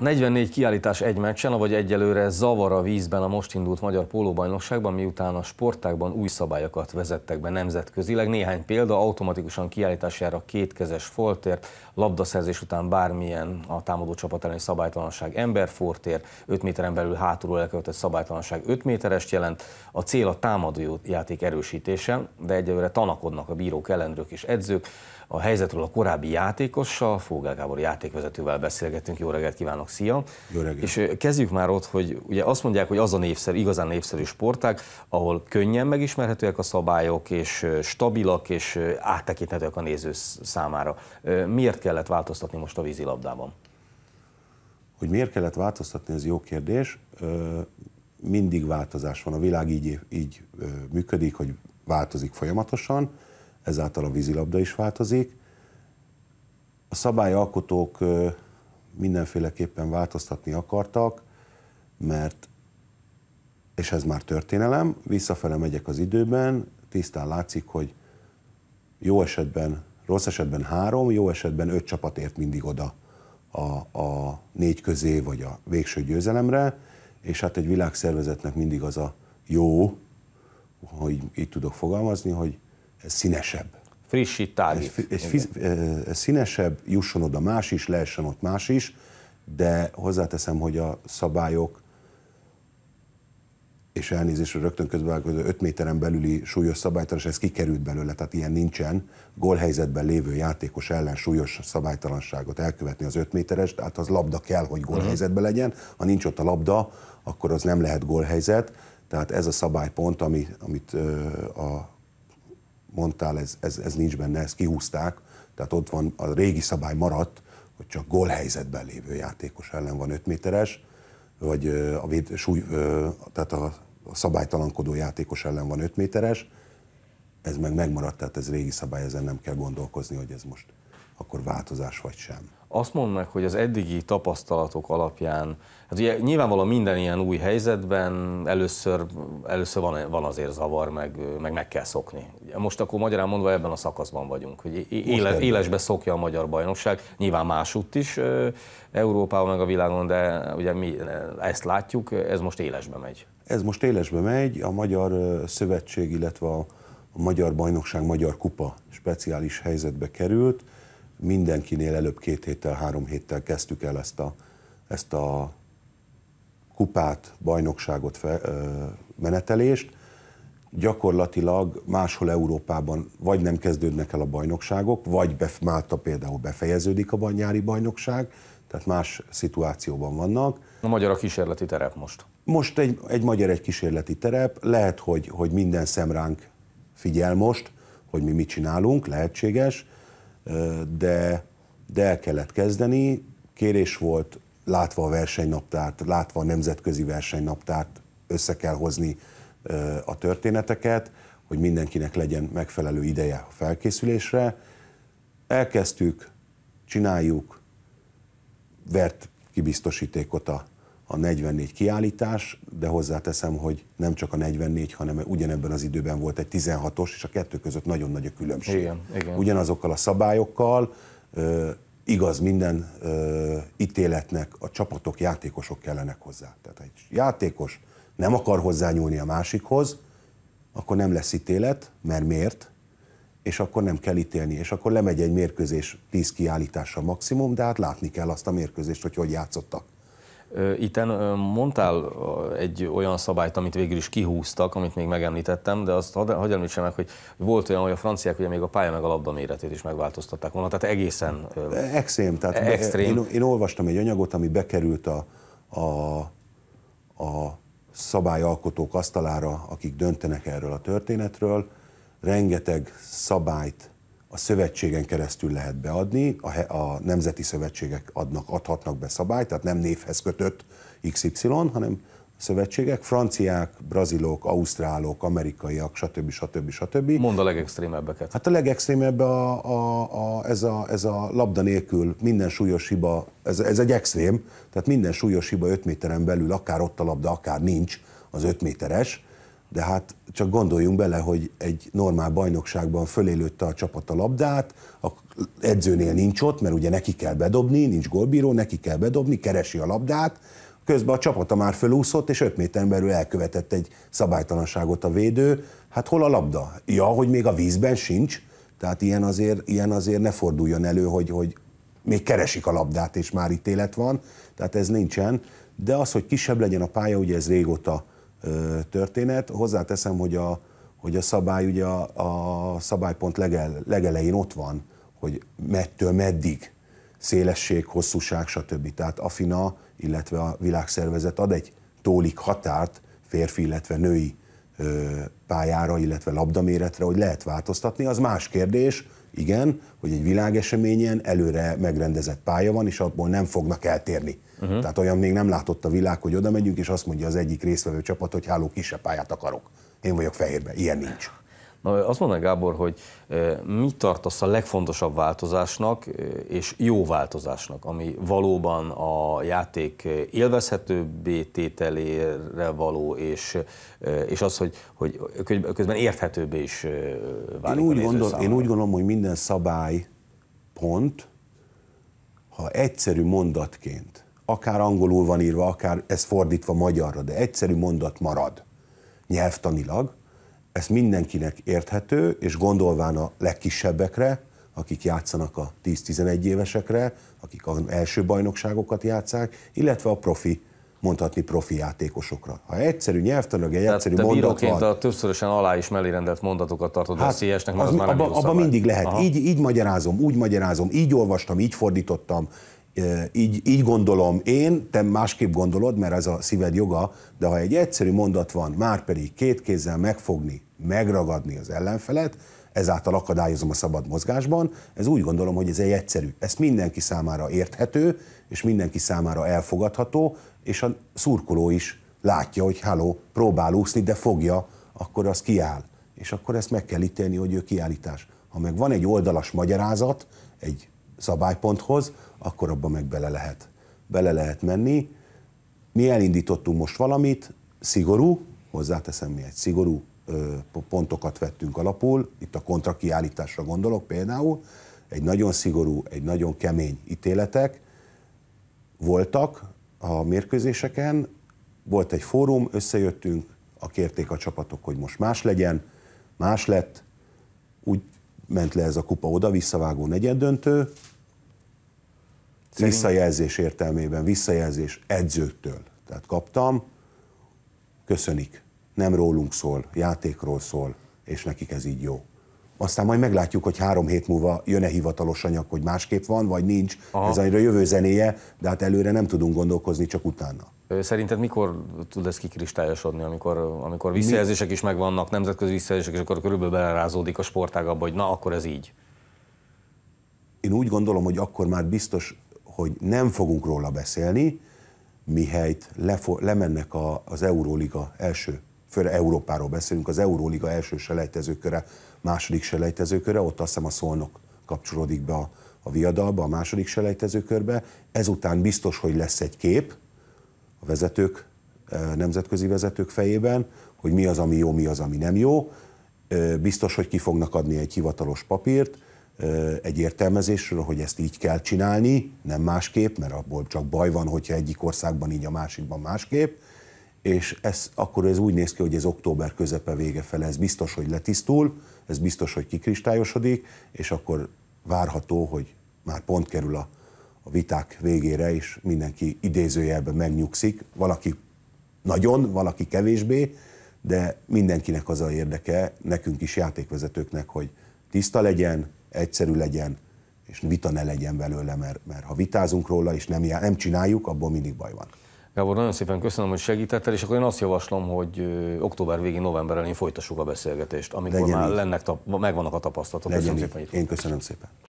44 kiállítás egy meccsen, vagy egyelőre zavar a vízben a most indult magyar pólóbajnokságban, miután a sportákban új szabályokat vezettek be nemzetközileg. Néhány példa, automatikusan kiállításjára kétkezes foltért, labdaszerzés után bármilyen a támadó csapat elleni szabálytalanság emberfortér, 5 méteren belül hátulról elkövetett szabálytalanság 5 méterest jelent, a cél a támadó játék erősítése, de egyelőre tanakodnak a bírók, ellenőrök és edzők. A helyzetről a korábbi játékossal, Fogel Gábor játékvezetővel beszélgetünk Jó reggelt kívánok! szia! Jó reggelt. És kezdjük már ott, hogy ugye azt mondják, hogy az a népszerű, igazán népszerű sporták, ahol könnyen megismerhetőek a szabályok, és stabilak, és áttekinthetőek a néző számára. Miért kellett változtatni most a vízilabdában? Hogy miért kellett változtatni, ez jó kérdés. Mindig változás van. A világ így, így működik, hogy változik folyamatosan, ezáltal a vízilabda is változik. A szabályalkotók mindenféleképpen változtatni akartak, mert, és ez már történelem, visszafele megyek az időben, tisztán látszik, hogy jó esetben, rossz esetben három, jó esetben öt csapat ért mindig oda a, a négy közé, vagy a végső győzelemre, és hát egy világszervezetnek mindig az a jó, ha így tudok fogalmazni, hogy ez színesebb frissítálni. Egy, egy fiz, színesebb, jusson oda más is, lehessen ott más is, de hozzáteszem, hogy a szabályok és elnézésre rögtön közben 5 méteren belüli súlyos szabálytalanság, ez kikerült belőle, tehát ilyen nincsen. Gólhelyzetben lévő játékos ellen súlyos szabálytalanságot elkövetni az 5 méteres, tehát az labda kell, hogy mhm. gólhelyzetben legyen. Ha nincs ott a labda, akkor az nem lehet gólhelyzet. Tehát ez a szabálypont, ami, amit a mondtál, ez, ez, ez nincs benne, ezt kihúzták, tehát ott van, a régi szabály maradt, hogy csak gólhelyzetben lévő játékos ellen van 5 méteres, vagy a, véd, súly, tehát a, szabálytalankodó játékos ellen van 5 méteres, ez meg megmaradt, tehát ez régi szabály, ezen nem kell gondolkozni, hogy ez most akkor változás vagy sem azt mondd meg, hogy az eddigi tapasztalatok alapján, hát ugye nyilvánvalóan minden ilyen új helyzetben először, először van, van azért zavar, meg, meg meg kell szokni. Most akkor magyarán mondva ebben a szakaszban vagyunk, hogy éle, élesbe szokja a magyar bajnokság, nyilván másutt is Európában, meg a világon, de ugye mi e, ezt látjuk, ez most élesbe megy. Ez most élesbe megy, a Magyar Szövetség, illetve a Magyar Bajnokság, Magyar Kupa speciális helyzetbe került, mindenkinél előbb két héttel, három héttel kezdtük el ezt a, ezt a kupát, bajnokságot, fe, ö, menetelést. Gyakorlatilag máshol Európában vagy nem kezdődnek el a bajnokságok, vagy bef, Málta például befejeződik a nyári bajnokság, tehát más szituációban vannak. A magyar a kísérleti terep most. Most egy, egy magyar egy kísérleti terep, lehet, hogy, hogy minden szem ránk figyel most, hogy mi mit csinálunk, lehetséges, de, de el kellett kezdeni. Kérés volt, látva a versenynaptárt, látva a nemzetközi versenynaptárt, össze kell hozni a történeteket, hogy mindenkinek legyen megfelelő ideje a felkészülésre. Elkezdtük, csináljuk, vert kibiztosítékot a a 44 kiállítás, de hozzáteszem, hogy nem csak a 44, hanem ugyanebben az időben volt egy 16-os, és a kettő között nagyon nagy a különbség. Igen, igen. Ugyanazokkal a szabályokkal, igaz minden ítéletnek a csapatok, játékosok kellenek hozzá. Tehát egy játékos nem akar hozzányúlni a másikhoz, akkor nem lesz ítélet, mert miért? És akkor nem kell ítélni, és akkor lemegy egy mérkőzés 10 kiállítása maximum, de hát látni kell azt a mérkőzést, hogy hogy játszottak. Itten mondtál egy olyan szabályt, amit végül is kihúztak, amit még megemlítettem, de azt hagyj említsem meg, hogy volt olyan, hogy a franciák ugye még a pálya meg a labda méretét is megváltoztatták volna, tehát egészen... E, extrém, tehát extrém. Én, én olvastam egy anyagot, ami bekerült a, a, a szabályalkotók asztalára, akik döntenek erről a történetről, rengeteg szabályt a szövetségen keresztül lehet beadni, a, a nemzeti szövetségek adnak, adhatnak be szabályt, tehát nem névhez kötött XY, hanem szövetségek, franciák, brazilok, ausztrálok, amerikaiak, stb. stb. stb. mond a legextrémebbeket. Hát a legextrémebb a, a, a, ez, a, ez a labda nélkül minden súlyos hiba, ez, ez egy extrém, tehát minden súlyos hiba 5 méteren belül, akár ott a labda, akár nincs, az 5 méteres, de hát csak gondoljunk bele, hogy egy normál bajnokságban fölélődte a csapat a labdát, a edzőnél nincs ott, mert ugye neki kell bedobni, nincs golbíró, neki kell bedobni, keresi a labdát, közben a csapata már fölúszott, és 5 méter belül elkövetett egy szabálytalanságot a védő. Hát hol a labda? Ja, hogy még a vízben sincs, tehát ilyen azért, ilyen azért ne forduljon elő, hogy, hogy még keresik a labdát, és már ítélet van, tehát ez nincsen. De az, hogy kisebb legyen a pálya, ugye ez régóta történet. Hozzáteszem, hogy a, hogy a szabály ugye a, a szabálypont legel, legelején ott van, hogy mettől meddig szélesség, hosszúság, stb. Tehát a FINA, illetve a világszervezet ad egy tólik határt férfi, illetve női pályára, illetve labdaméretre, hogy lehet változtatni. Az más kérdés, igen, hogy egy világeseményen előre megrendezett pálya van, és abból nem fognak eltérni. Uh-huh. Tehát olyan még nem látott a világ, hogy oda megyünk, és azt mondja az egyik résztvevő csapat, hogy háló kisebb pályát akarok. Én vagyok fehérben, ilyen nincs. Na, azt mondaná Gábor, hogy mit tartasz a legfontosabb változásnak és jó változásnak, ami valóban a játék élvezhetőbbé tételére való, és, és az, hogy, hogy közben érthetőbbé is válik én úgy, gondol, én úgy gondolom, hogy minden szabály pont, ha egyszerű mondatként, akár angolul van írva, akár ez fordítva magyarra, de egyszerű mondat marad nyelvtanilag, ez mindenkinek érthető, és gondolván a legkisebbekre, akik játszanak a 10-11 évesekre, akik az első bajnokságokat játszák, illetve a profi mondhatni profi játékosokra. Ha egyszerű nyelvtanag, egy egyszerű hát, te mondat van... a többszörösen alá is mellérendelt mondatokat tartod hát, veszélyesnek, mert az, az már nem abba mindig lehet. Így, így magyarázom, úgy magyarázom, így olvastam, így fordítottam, így, így gondolom én, te másképp gondolod, mert ez a szíved joga, de ha egy egyszerű mondat van, már pedig két kézzel megfogni, megragadni az ellenfelet, ezáltal akadályozom a szabad mozgásban, ez úgy gondolom, hogy ez egy egyszerű. Ez mindenki számára érthető, és mindenki számára elfogadható, és a szurkoló is látja, hogy háló, próbál úszni, de fogja, akkor az kiáll. És akkor ezt meg kell ítélni, hogy ő kiállítás. Ha meg van egy oldalas magyarázat, egy szabályponthoz, akkor abban meg bele lehet. Bele lehet menni. Mi elindítottunk most valamit, szigorú, hozzáteszem mi egy szigorú pontokat vettünk alapul, itt a kontrakiállításra gondolok például, egy nagyon szigorú, egy nagyon kemény ítéletek voltak a mérkőzéseken, volt egy fórum, összejöttünk, a kérték a csapatok, hogy most más legyen, más lett, úgy ment le ez a kupa oda, visszavágó negyeddöntő, visszajelzés értelmében, visszajelzés edzőktől. Tehát kaptam, köszönik, nem rólunk szól, játékról szól, és nekik ez így jó. Aztán majd meglátjuk, hogy három hét múlva jön-e hivatalos anyag, hogy másképp van, vagy nincs. Aha. Ez annyira jövő zenéje, de hát előre nem tudunk gondolkozni, csak utána. Szerinted mikor tud ez kikristályosodni, amikor, amikor visszajelzések is megvannak, nemzetközi visszajelzések, és akkor körülbelül belerázódik a sportág abba, hogy na, akkor ez így? Én úgy gondolom, hogy akkor már biztos, hogy nem fogunk róla beszélni, mihelyt lefo- lemennek a, az Euróliga első, főleg Európáról beszélünk, az Euróliga első selejtezőköre, második selejtezőköre, ott azt hiszem a szolnok kapcsolódik be a, a viadalba, a második selejtezőkörbe, ezután biztos, hogy lesz egy kép, a vezetők, nemzetközi vezetők fejében, hogy mi az, ami jó, mi az, ami nem jó. Biztos, hogy ki fognak adni egy hivatalos papírt, egy értelmezésről, hogy ezt így kell csinálni, nem másképp, mert abból csak baj van, hogyha egyik országban így, a másikban másképp, és ez, akkor ez úgy néz ki, hogy ez október közepe vége fele, ez biztos, hogy letisztul, ez biztos, hogy kikristályosodik, és akkor várható, hogy már pont kerül a a viták végére is mindenki idézőjelben megnyugszik, valaki nagyon, valaki kevésbé, de mindenkinek az a érdeke, nekünk is játékvezetőknek, hogy tiszta legyen, egyszerű legyen, és vita ne legyen belőle, mert, mert ha vitázunk róla, és nem, nem csináljuk, abból mindig baj van. Gábor, nagyon szépen köszönöm, hogy segítettél, és akkor én azt javaslom, hogy október végén, november elején folytassuk a beszélgetést, amikor legyen már lennek, megvannak a tapasztalatok. Legyen köszönöm így. szépen. Én köszönöm szépen.